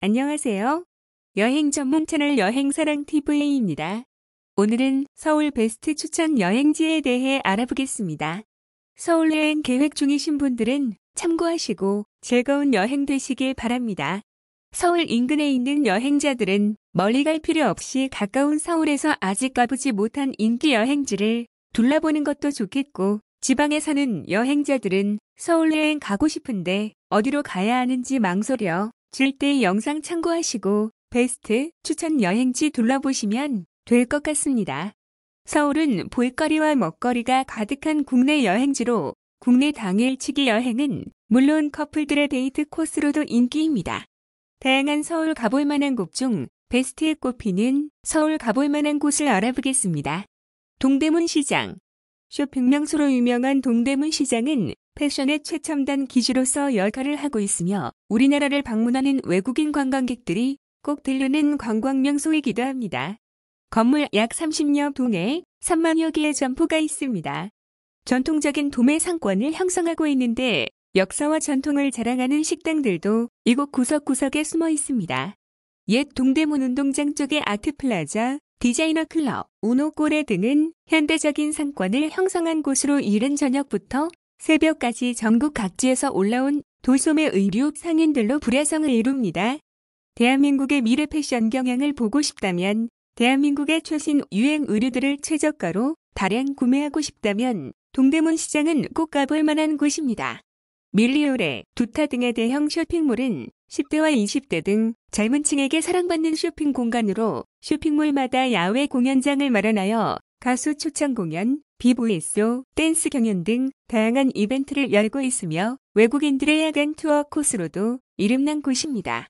안녕하세요. 여행 전문 채널 여행사랑TV입니다. 오늘은 서울 베스트 추천 여행지에 대해 알아보겠습니다. 서울 여행 계획 중이신 분들은 참고하시고 즐거운 여행 되시길 바랍니다. 서울 인근에 있는 여행자들은 멀리 갈 필요 없이 가까운 서울에서 아직 가보지 못한 인기 여행지를 둘러보는 것도 좋겠고 지방에 사는 여행자들은 서울 여행 가고 싶은데 어디로 가야 하는지 망설여 질때 영상 참고하시고 베스트 추천 여행지 둘러보시면 될 것 같습니다. 서울은 볼거리와 먹거리가 가득한 국내 여행지로 국내 당일치기 여행은 물론 커플들의 데이트 코스로도 인기입니다. 다양한 서울 가볼 만한 곳 중 베스트에 꼽히는 서울 가볼 만한 곳을 알아보겠습니다. 동대문 시장 쇼핑명소로 유명한 동대문 시장은 패션의 최첨단 기지로서 역할을 하고 있으며 우리나라를 방문하는 외국인 관광객들이 꼭 들르는 관광명소이기도 합니다. 건물 약 30여 동에 3만여 개의 점포가 있습니다. 전통적인 도매 상권을 형성하고 있는데 역사와 전통을 자랑하는 식당들도 이곳 구석구석에 숨어 있습니다. 옛 동대문 운동장 쪽의 아트플라자, 디자이너 클럽, 우노꼬레 등은 현대적인 상권을 형성한 곳으로 이른 저녁부터 새벽까지 전국 각지에서 올라온 도소매 의류 상인들로 불야성을 이룹니다. 대한민국의 미래 패션 경향을 보고 싶다면 대한민국의 최신 유행 의류들을 최저가로 다량 구매하고 싶다면 동대문 시장은 꼭 가볼 만한 곳입니다. 밀리오레, 두타 등의 대형 쇼핑몰은 10대와 20대 등 젊은 층에게 사랑받는 쇼핑 공간으로 쇼핑몰마다 야외 공연장을 마련하여 가수 초창 공연, 비보일쇼, 댄스 경연 등 다양한 이벤트를 열고 있으며 외국인들의 야간 투어 코스로도 이름난 곳입니다.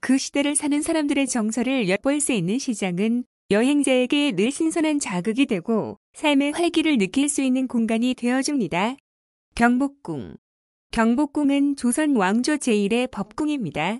그 시대를 사는 사람들의 정서를 엿볼 수 있는 시장은 여행자에게 늘 신선한 자극이 되고 삶의 활기를 느낄 수 있는 공간이 되어줍니다. 경복궁 경복궁은 조선 왕조 제1의 법궁입니다.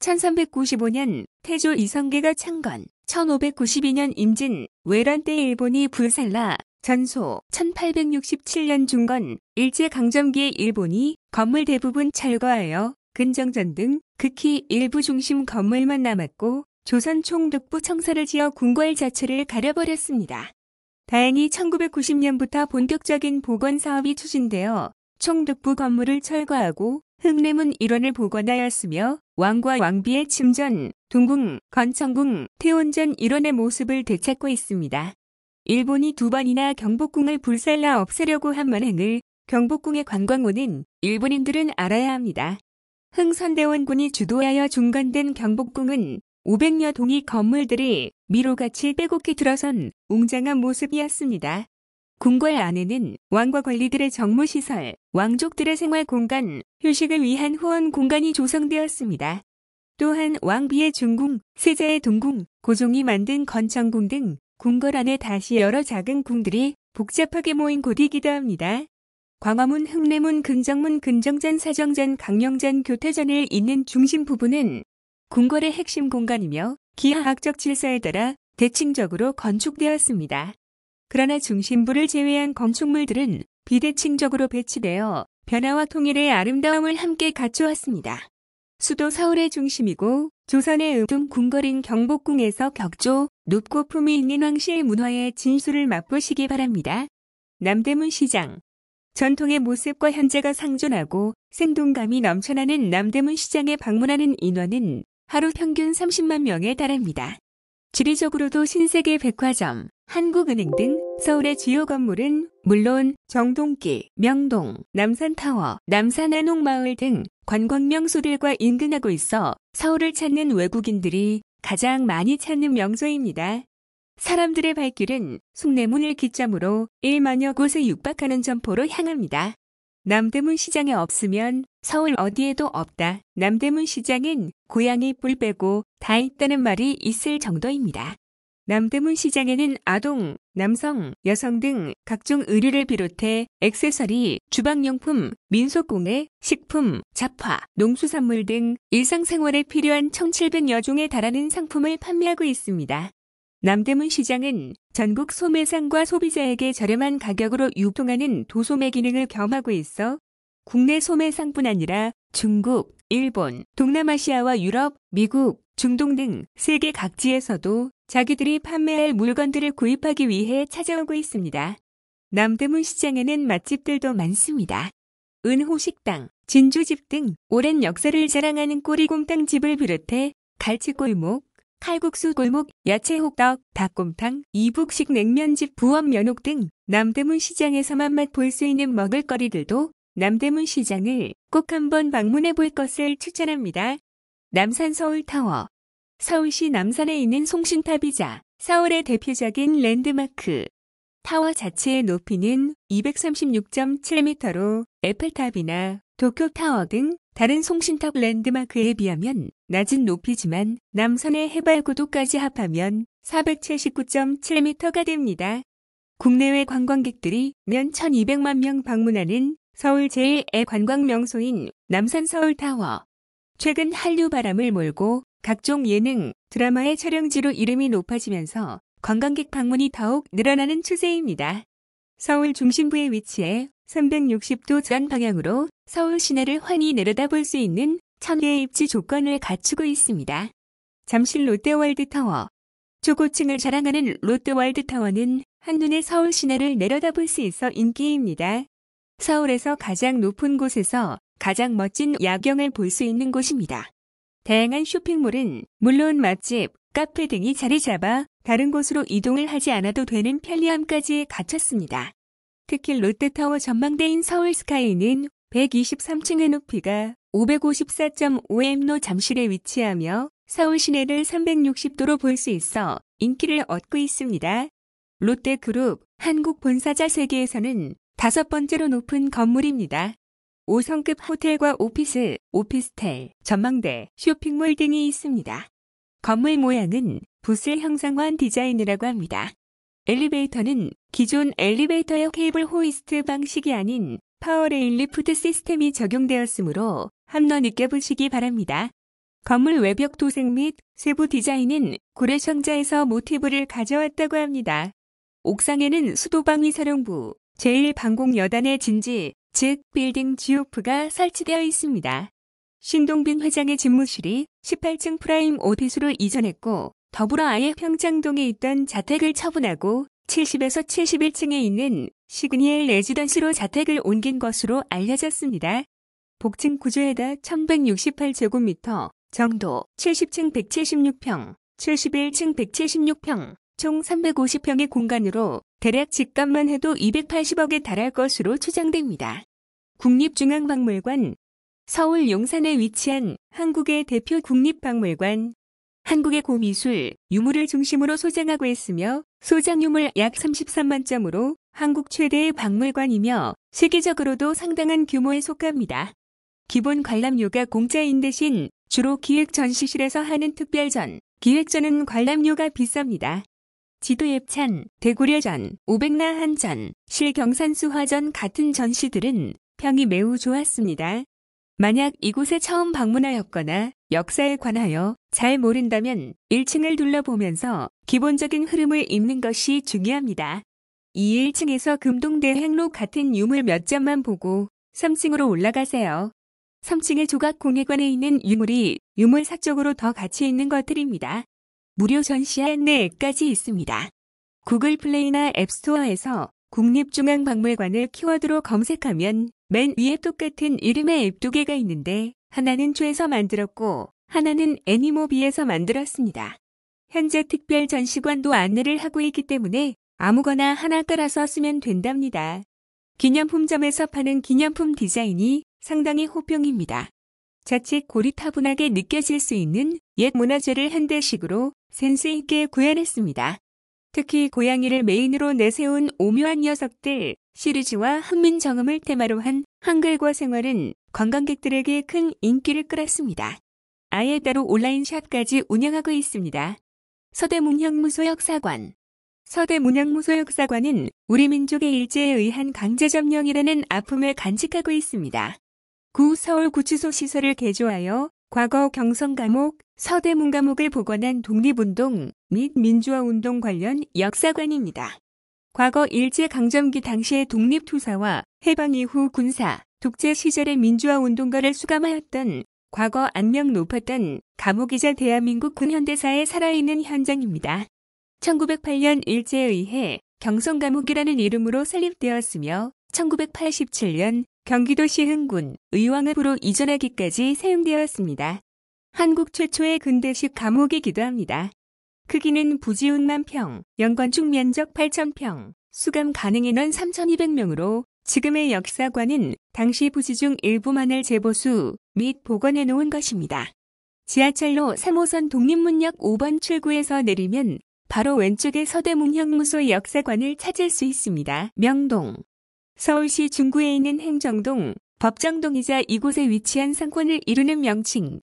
1395년 태조 이성계가 창건, 1592년 임진, 외란 때 일본이 불살라 전소 1867년 중건 일제강점기에 일본이 건물 대부분 철거하여 근정전 등 극히 일부 중심 건물만 남았고 조선 총독부 청사를 지어 궁궐 자체를 가려버렸습니다. 다행히 1990년부터 본격적인 복원 사업이 추진되어 총독부 건물을 철거하고 흥내문 일원을 복원하였으며 왕과 왕비의 침전, 동궁, 건청궁, 태원전 일원의 모습을 되찾고 있습니다. 일본이 두 번이나 경복궁을 불살라 없애려고 한 만행을 경복궁의 관광원는 일본인들은 알아야 합니다. 흥선대원군이 주도하여 중건된 경복궁은 500여 동이 건물들이 미로같이 빼곡히 들어선 웅장한 모습이었습니다. 궁궐 안에는 왕과 관리들의 정무시설, 왕족들의 생활공간, 휴식을 위한 후원 공간이 조성되었습니다. 또한 왕비의 중궁, 세자의 동궁, 고종이 만든 건청궁 등 궁궐 안에 다시 여러 작은 궁들이 복잡하게 모인 곳이기도 합니다. 광화문, 흥례문, 금정문, 금정전, 사정전, 강령전, 교태전을 잇는 중심 부분은 궁궐의 핵심 공간이며 기하학적 질서에 따라 대칭적으로 건축되었습니다. 그러나 중심부를 제외한 건축물들은 비대칭적으로 배치되어 변화와 통일의 아름다움을 함께 갖추었습니다. 수도 서울의 중심이고 조선의 의둥 궁궐인 경복궁에서 격조, 높고 품이 있는 왕실 문화의 진수를 맛보시기 바랍니다. 남대문 시장 전통의 모습과 현재가 상존하고 생동감이 넘쳐나는 남대문 시장에 방문하는 인원은 하루 평균 30만 명에 달합니다. 지리적으로도 신세계 백화점, 한국은행 등 서울의 주요 건물은 물론 정동기, 명동, 남산타워, 남산한옥마을 등 관광 명소들과 인근하고 있어 서울을 찾는 외국인들이 가장 많이 찾는 명소입니다. 사람들의 발길은 숭례문을 기점으로 1만여 곳에 육박하는 점포로 향합니다. 남대문 시장에 없으면 서울 어디에도 없다. 남대문 시장은 고양이 뿔 빼고 다 있다는 말이 있을 정도입니다. 남대문 시장에는 아동, 남성, 여성 등 각종 의류를 비롯해 액세서리, 주방용품, 민속공예, 식품, 잡화, 농수산물 등 일상생활에 필요한 1700여 종에 달하는 상품을 판매하고 있습니다. 남대문 시장은 전국 소매상과 소비자에게 저렴한 가격으로 유통하는 도소매 기능을 겸하고 있어 국내 소매상뿐 아니라 중국, 일본, 동남아시아와 유럽, 미국, 중동 등 세계 각지에서도 자기들이 판매할 물건들을 구입하기 위해 찾아오고 있습니다. 남대문 시장에는 맛집들도 많습니다. 은호식당, 진주집 등 오랜 역사를 자랑하는 꼬리곰탕집을 비롯해 갈치골목, 칼국수 골목, 야채호떡, 닭곰탕, 이북식 냉면집, 부업면옥 등 남대문 시장에서만 맛볼 수 있는 먹을거리들도 남대문 시장을 꼭 한번 방문해 볼 것을 추천합니다. 남산 서울타워 서울시 남산에 있는 송신탑이자 서울의 대표적인 랜드마크. 타워 자체의 높이는 236.7m로 에펠탑이나 도쿄타워 등 다른 송신탑 랜드마크에 비하면 낮은 높이지만 남산의 해발 고도까지 합하면 479.7m가 됩니다. 국내외 관광객들이 면 1200만 명 방문하는 서울 제1의 관광 명소인 남산 서울타워. 최근 한류 바람을 몰고 각종 예능, 드라마의 촬영지로 이름이 높아지면서 관광객 방문이 더욱 늘어나는 추세입니다. 서울 중심부에 위치해 360도 전 방향으로 서울 시내를 환히 내려다볼 수 있는 천혜의 입지 조건을 갖추고 있습니다. 잠실 롯데월드 타워 초고층을 자랑하는 롯데월드 타워는 한눈에 서울 시내를 내려다볼 수 있어 인기입니다. 서울에서 가장 높은 곳에서 가장 멋진 야경을 볼 수 있는 곳입니다. 다양한 쇼핑몰은 물론 맛집, 카페 등이 자리 잡아 다른 곳으로 이동을 하지 않아도 되는 편리함까지 갖췄습니다. 특히 롯데타워 전망대인 서울스카이는 123층의 높이가 554.5m로 잠실에 위치하며 서울 시내를 360도로 볼 수 있어 인기를 얻고 있습니다. 롯데그룹 한국 본사자 세계에서는 다섯 번째로 높은 건물입니다. 5성급 호텔과 오피스, 오피스텔, 전망대, 쇼핑몰 등이 있습니다. 건물 모양은 부스 형상화한 디자인이라고 합니다. 엘리베이터는 기존 엘리베이터의 케이블 호이스트 방식이 아닌 파워레일 리프트 시스템이 적용되었으므로 한번 느껴보시기 바랍니다. 건물 외벽 도색 및 세부 디자인은 고래청자에서 모티브를 가져왔다고 합니다. 옥상에는 수도방위 사령부, 제1방공여단의 진지, 즉 빌딩 GOF가 설치되어 있습니다. 신동빈 회장의 집무실이 18층 프라임 오피스로 이전했고 더불어 아예 평창동에 있던 자택을 처분하고 70에서 71층에 있는 시그니엘 레지던스로 자택을 옮긴 것으로 알려졌습니다. 복층 구조에다 1168제곱미터, 정도 70층 176평, 71층 176평, 총 350평의 공간으로 대략 집값만 해도 280억에 달할 것으로 추정됩니다. 국립중앙박물관, 서울 용산에 위치한 한국의 대표 국립박물관, 한국의 고미술, 유물을 중심으로 소장하고 있으며 소장 유물 약 33만 점으로 한국 최대의 박물관이며 세계적으로도 상당한 규모에 속합니다. 기본 관람료가 공짜인 대신 주로 기획 전시실에서 하는 특별전, 기획전은 관람료가 비쌉니다. 지도앱찬, 대구려전, 오백나한전, 실경산수화전 같은 전시들은 평이 매우 좋았습니다. 만약 이곳에 처음 방문하였거나 역사에 관하여 잘 모른다면 1층을 둘러보면서 기본적인 흐름을 읽는 것이 중요합니다. 2, 1층에서 금동대 행로 같은 유물 몇 점만 보고 3층으로 올라가세요. 3층의 조각공예관에 있는 유물이 유물사 적으로더 가치 있는 것들입니다. 무료 전시 안내까지 있습니다. 구글 플레이나 앱스토어에서 국립중앙박물관을 키워드로 검색하면 맨 위에 똑같은 이름의 앱 두 개가 있는데 하나는 초에서 만들었고 하나는 애니모비에서 만들었습니다. 현재 특별 전시관도 안내를 하고 있기 때문에 아무거나 하나 깔아서 쓰면 된답니다. 기념품점에서 파는 기념품 디자인이 상당히 호평입니다. 자칫 고리타분하게 느껴질 수 있는 옛 문화재를 현대식으로 센스 있게 구현했습니다. 특히 고양이를 메인으로 내세운 오묘한 녀석들 시리즈와 한민정음을 테마로 한 한글과 생활은 관광객들에게 큰 인기를 끌었습니다. 아예 따로 온라인 샵까지 운영하고 있습니다. 서대문형무소역사관 서대문양무소역사관은 우리 민족의 일제에 의한 강제 점령이라는 아픔을 간직하고 있습니다. 구 서울구치소 시설을 개조하여 과거 경선 감옥, 서대문 감옥을 복원한 독립운동 및 민주화운동 관련 역사관입니다. 과거 일제강점기 당시의 독립투사와 해방 이후 군사, 독재 시절의 민주화운동가를 수감하였던 과거 안명 높았던 감옥이자 대한민국 군현대사에 살아있는 현장입니다. 1908년 일제에 의해 경성감옥이라는 이름으로 설립되었으며 1987년 경기도시 흥군 의왕읍으로 이전하기까지 사용되었습니다. 한국 최초의 근대식 감옥이기도 합니다. 크기는 부지 운만 평, 연관축 면적 8천 평, 수감 가능 인원 3,200명으로 지금의 역사관은 당시 부지 중 일부만을 재보수 및 복원해 놓은 것입니다. 지하철로 3호선 독립문역 5번 출구에서 내리면 바로 왼쪽에 서대문형무소 역사관을 찾을 수 있습니다. 명동 서울시 중구에 있는 행정동, 법정동이자 이곳에 위치한 상권을 이루는 명칭.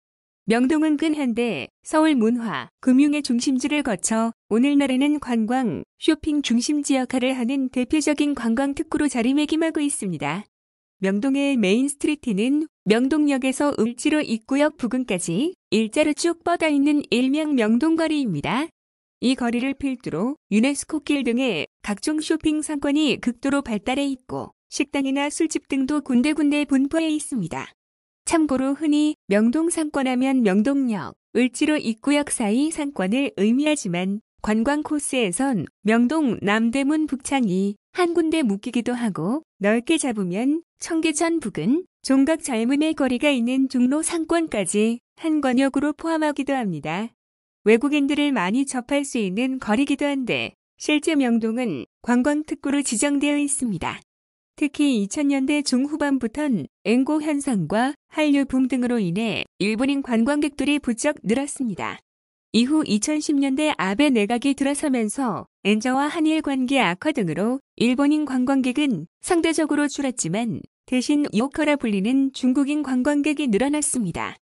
명동은 근현대 서울 문화, 금융의 중심지를 거쳐 오늘날에는 관광, 쇼핑 중심지 역할을 하는 대표적인 관광 특구로 자리매김하고 있습니다. 명동의 메인 스트리트는 명동역에서 을지로 입구역 부근까지 일자로 쭉 뻗어 있는 일명 명동거리입니다. 이 거리를 필두로 유네스코 길 등의 각종 쇼핑 상권이 극도로 발달해 있고 식당이나 술집 등도 군데군데 분포해 있습니다. 참고로 흔히 명동 상권하면 명동역, 을지로 입구역 사이 상권을 의미하지만 관광 코스에선 명동 남대문 북창이 한 군데 묶이기도 하고 넓게 잡으면 청계천 북은 종각 젊음의 거리가 있는 종로 상권까지 한 권역으로 포함하기도 합니다. 외국인들을 많이 접할 수 있는 거리기도 한데 실제 명동은 관광특구로 지정되어 있습니다. 특히 2000년대 중후반부턴 앵고 현상과 한류 붐 등으로 인해 일본인 관광객들이 부쩍 늘었습니다. 이후 2010년대 아베 내각이 들어서면서 엔저와 한일 관계 악화 등으로 일본인 관광객은 상대적으로 줄었지만 대신 요커라 불리는 중국인 관광객이 늘어났습니다.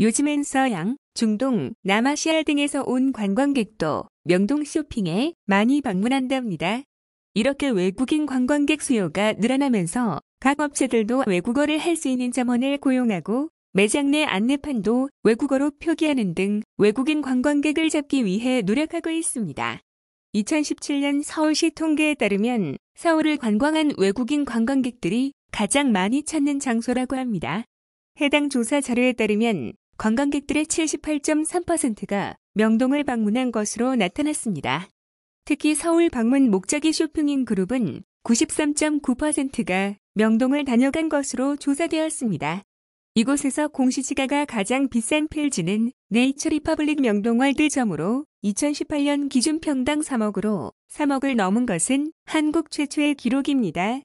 요즘엔 서양, 중동, 남아시아 등에서 온 관광객도 명동 쇼핑에 많이 방문한답니다. 이렇게 외국인 관광객 수요가 늘어나면서 각 업체들도 외국어를 할 수 있는 점원을 고용하고 매장 내 안내판도 외국어로 표기하는 등 외국인 관광객을 잡기 위해 노력하고 있습니다. 2017년 서울시 통계에 따르면 서울을 관광한 외국인 관광객들이 가장 많이 찾는 장소라고 합니다. 해당 조사 자료에 따르면 관광객들의 78.3%가 명동을 방문한 것으로 나타났습니다. 특히 서울 방문 목적이 쇼핑인 그룹은 93.9%가 명동을 다녀간 것으로 조사되었습니다. 이곳에서 공시지가가 가장 비싼 필지는 네이처리퍼블릭 명동 월드점으로 2018년 기준 평당 3억으로 3억을 넘은 것은 한국 최초의 기록입니다.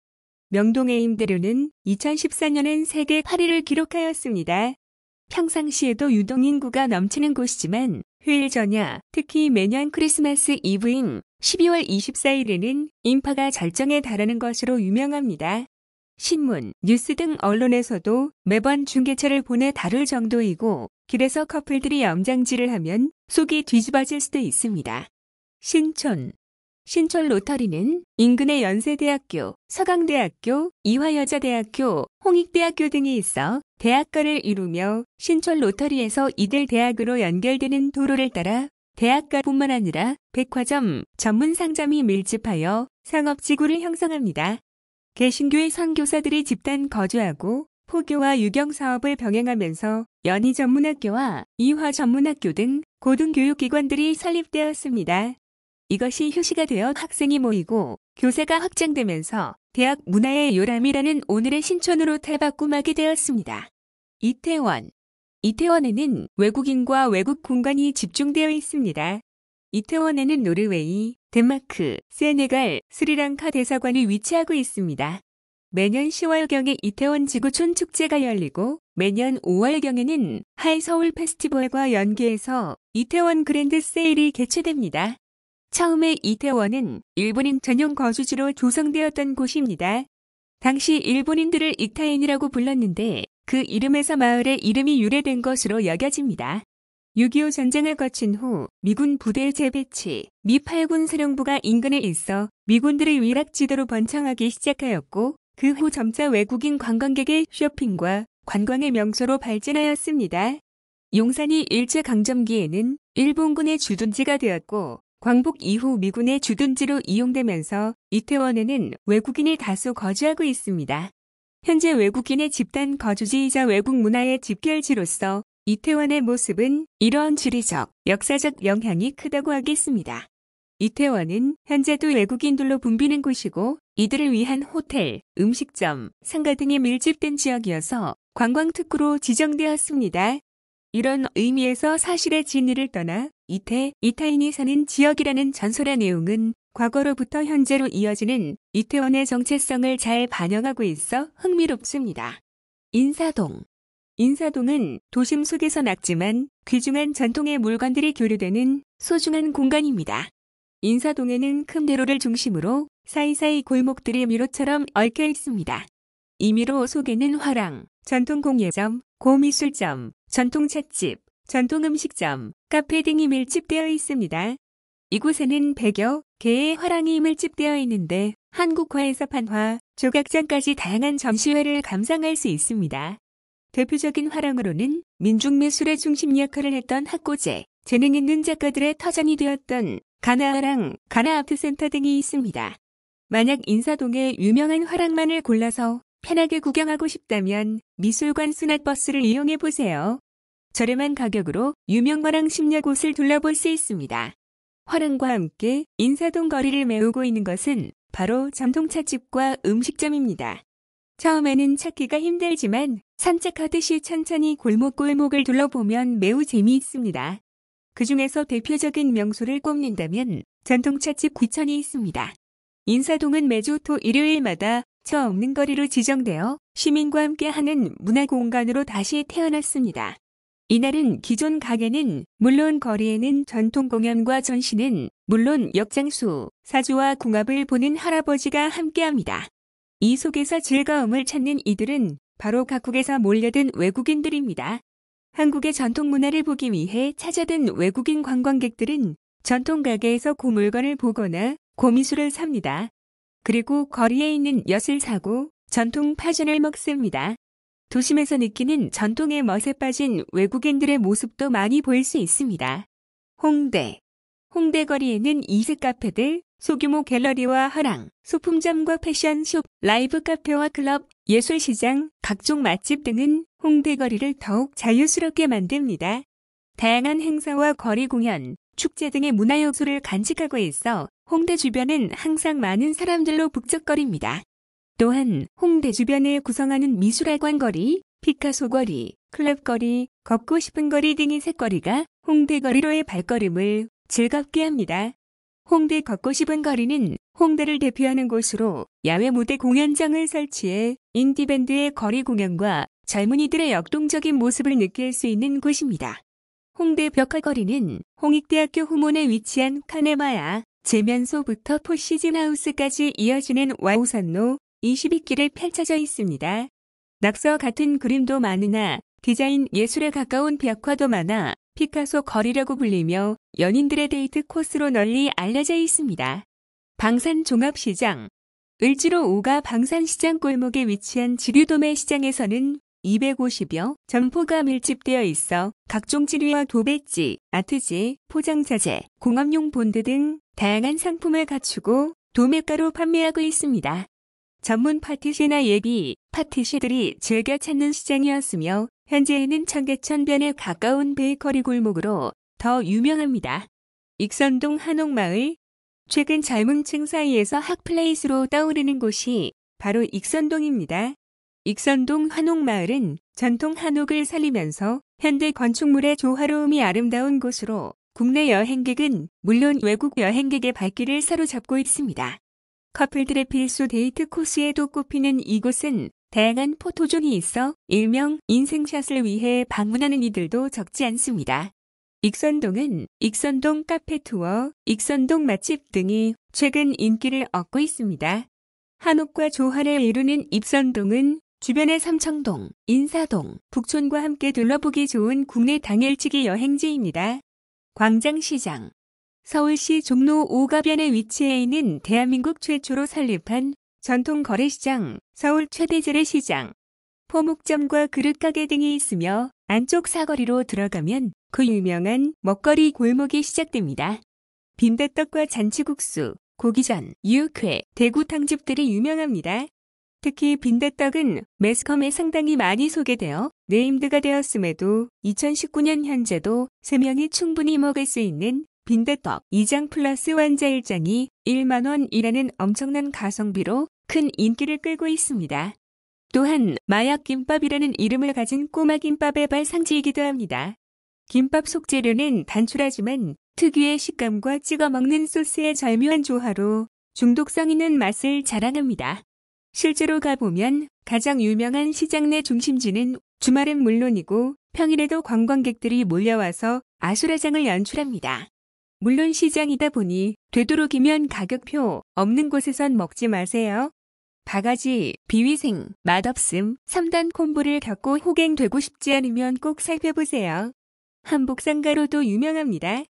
명동의 임대료는 2014년엔 세계 8위를 기록하였습니다. 평상시에도 유동 인구가 넘치는 곳이지만 휴일 전야, 특히 매년 크리스마스 이브인 12월 24일에는 인파가 절정에 달하는 것으로 유명합니다. 신문, 뉴스 등 언론에서도 매번 중계차를 보내 다룰 정도이고 길에서 커플들이 염장질을 하면 속이 뒤집어질 수도 있습니다. 신촌, 신촌 로터리는 인근의 연세대학교, 서강대학교, 이화여자대학교, 홍익대학교 등이 있어 대학가를 이루며 신촌 로터리에서 이들 대학으로 연결되는 도로를 따라 대학가뿐만 아니라 백화점, 전문 상점이 밀집하여 상업지구를 형성합니다. 개신교의 선교사들이 집단 거주하고 포교와 유경 사업을 병행하면서 연희 전문학교와 이화 전문학교 등 고등교육기관들이 설립되었습니다. 이것이 휴시가 되어 학생이 모이고 교세가 확장되면서 대학 문화의 요람이라는 오늘의 신촌으로 탈바꿈하게 되었습니다. 이태원 이태원에는 외국인과 외국 공간이 집중되어 있습니다. 이태원에는 노르웨이, 덴마크, 세네갈, 스리랑카 대사관이 위치하고 있습니다. 매년 10월경에 이태원 지구촌 축제가 열리고 매년 5월경에는 하이서울 페스티벌과 연계해서 이태원 그랜드 세일이 개최됩니다. 처음에 이태원은 일본인 전용 거주지로 조성되었던 곳입니다. 당시 일본인들을 익타인이라고 불렀는데 그 이름에서 마을의 이름이 유래된 것으로 여겨집니다. 6.25 전쟁을 거친 후 미군 부대 재배치, 미 8군 사령부가 인근에 있어 미군들의 위락 지도로 번창하기 시작하였고 그 후 점차 외국인 관광객의 쇼핑과 관광의 명소로 발전하였습니다. 용산이 일제강점기에는 일본군의 주둔지가 되었고 광복 이후 미군의 주둔지로 이용되면서 이태원에는 외국인이 다수 거주하고 있습니다. 현재 외국인의 집단 거주지이자 외국 문화의 집결지로서 이태원의 모습은 이러한 지리적, 역사적 영향이 크다고 하겠습니다. 이태원은 현재도 외국인들로 붐비는 곳이고 이들을 위한 호텔, 음식점, 상가 등이 밀집된 지역이어서 관광특구로 지정되었습니다. 이런 의미에서 사실의 진리를 떠나 이태, 이타인이 사는 지역이라는 전설의 내용은 과거로부터 현재로 이어지는 이태원의 정체성을 잘 반영하고 있어 흥미롭습니다. 인사동 인사동은 도심 속에서 낮지만 귀중한 전통의 물건들이 교류되는 소중한 공간입니다. 인사동에는 큰 대로를 중심으로 사이사이 골목들이 미로처럼 얽혀 있습니다. 이 미로 속에는 화랑, 전통공예점, 고미술점, 전통 찻집, 전통 음식점, 카페 등이 밀집되어 있습니다. 이곳에는 백여 개의 화랑이 밀집되어 있는데 한국화에서 판화, 조각장까지 다양한 점시회를 감상할 수 있습니다. 대표적인 화랑으로는 민중미술의 중심 역할을 했던 학고재 재능 있는 작가들의 터전이 되었던 가나화랑, 가나아트센터 등이 있습니다. 만약 인사동의 유명한 화랑만을 골라서 편하게 구경하고 싶다면 미술관 수납버스를 이용해 보세요. 저렴한 가격으로 유명 화랑 심야 곳을 둘러볼 수 있습니다. 화랑과 함께 인사동 거리를 메우고 있는 것은 바로 전통찻집과 음식점입니다. 처음에는 찾기가 힘들지만 산책하듯이 천천히 골목골목을 둘러보면 매우 재미있습니다. 그 중에서 대표적인 명소를 꼽는다면 전통찻집 귀천이 있습니다. 인사동은 매주 토 일요일마다 저 없는 거리로 지정되어 시민과 함께하는 문화공간으로 다시 태어났습니다. 이날은 기존 가게는 물론 거리에는 전통 공연과 전시는 물론 역장수, 사주와 궁합을 보는 할아버지가 함께합니다. 이 속에서 즐거움을 찾는 이들은 바로 각국에서 몰려든 외국인들입니다. 한국의 전통 문화를 보기 위해 찾아든 외국인 관광객들은 전통 가게에서 고물건을 보거나 고미술을 삽니다. 그리고 거리에 있는 엿을 사고 전통 파전을 먹습니다. 도심에서 느끼는 전통의 멋에 빠진 외국인들의 모습도 많이 보일 수 있습니다. 홍대. 홍대거리에는 이색 카페들, 소규모 갤러리와 화랑, 소품점과 패션숍, 라이브 카페와 클럽, 예술시장, 각종 맛집 등은 홍대거리를 더욱 자유스럽게 만듭니다. 다양한 행사와 거리 공연, 축제 등의 문화 요소를 간직하고 있어 홍대 주변은 항상 많은 사람들로 북적거립니다. 또한 홍대 주변을 구성하는 미술학관 거리, 피카소 거리, 클럽 거리, 걷고 싶은 거리 등의 색거리가 홍대 거리로의 발걸음을 즐겁게 합니다. 홍대 걷고 싶은 거리는 홍대를 대표하는 곳으로 야외 무대 공연장을 설치해 인디밴드의 거리 공연과 젊은이들의 역동적인 모습을 느낄 수 있는 곳입니다. 홍대 벽화거리는 홍익대학교 후문에 위치한 카네마야 제면소부터 포시즌하우스까지 이어지는 와우산로 2 2길을 펼쳐져 있습니다. 낙서 같은 그림도 많으나 디자인 예술에 가까운 벽화도 많아 피카소 거리라고 불리며 연인들의 데이트 코스로 널리 알려져 있습니다. 방산 종합시장 을지로 5가 방산시장 골목에 위치한 지류도매 시장에서는 250여 점포가 밀집되어 있어 각종 지류와 도배지, 아트지, 포장자재, 공업용 본드 등 다양한 상품을 갖추고 도매가로 판매하고 있습니다. 전문 파티시나 예비 파티시들이 즐겨 찾는 시장이었으며 현재에는 청계천변에 가까운 베이커리 골목으로 더 유명합니다. 익선동 한옥마을 최근 젊은층 사이에서 핫플레이스로 떠오르는 곳이 바로 익선동입니다. 익선동 한옥마을은 전통 한옥을 살리면서 현대 건축물의 조화로움이 아름다운 곳으로 국내 여행객은 물론 외국 여행객의 발길을 사로잡고 있습니다. 커플들의 필수 데이트 코스에도 꼽히는 이곳은 다양한 포토존이 있어 일명 인생샷을 위해 방문하는 이들도 적지 않습니다. 익선동은 익선동 카페 투어, 익선동 맛집 등이 최근 인기를 얻고 있습니다. 한옥과 조화를 이루는 익선동은 주변의 삼청동, 인사동, 북촌과 함께 둘러보기 좋은 국내 당일치기 여행지입니다. 광장시장 서울시 종로 5가변에 위치해 있는 대한민국 최초로 설립한 전통 거래시장, 서울 최대 재래시장, 포목점과 그릇가게 등이 있으며 안쪽 사거리로 들어가면 그 유명한 먹거리 골목이 시작됩니다. 빈대떡과 잔치국수, 고기전, 유회, 대구탕집들이 유명합니다. 특히 빈대떡은 매스컴에 상당히 많이 소개되어 네임드가 되었음에도 2019년 현재도 3명이 충분히 먹을 수 있는 빈대떡 2장 플러스 완자 1장이 1만원이라는 엄청난 가성비로 큰 인기를 끌고 있습니다. 또한 마약김밥이라는 이름을 가진 꼬마김밥의 발상지이기도 합니다. 김밥 속재료는 단출하지만 특유의 식감과 찍어 먹는 소스의 절묘한 조화로 중독성 있는 맛을 자랑합니다. 실제로 가보면 가장 유명한 시장 내 중심지는 주말은 물론이고 평일에도 관광객들이 몰려와서 아수라장을 연출합니다. 물론 시장이다 보니 되도록이면 가격표 없는 곳에선 먹지 마세요. 바가지, 비위생, 맛없음, 3단 콤보를 겪고 호갱되고 싶지 않으면 꼭 살펴보세요. 한복상가로도 유명합니다.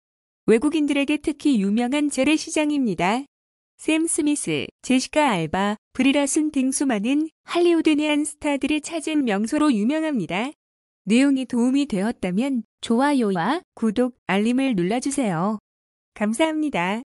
외국인들에게 특히 유명한 재래시장입니다. 샘 스미스, 제시카 알바, 브리라슨 등 수많은 할리우드 내한 스타들을 찾은 명소로 유명합니다. 내용이 도움이 되었다면 좋아요와 구독, 알림을 눌러주세요. 감사합니다.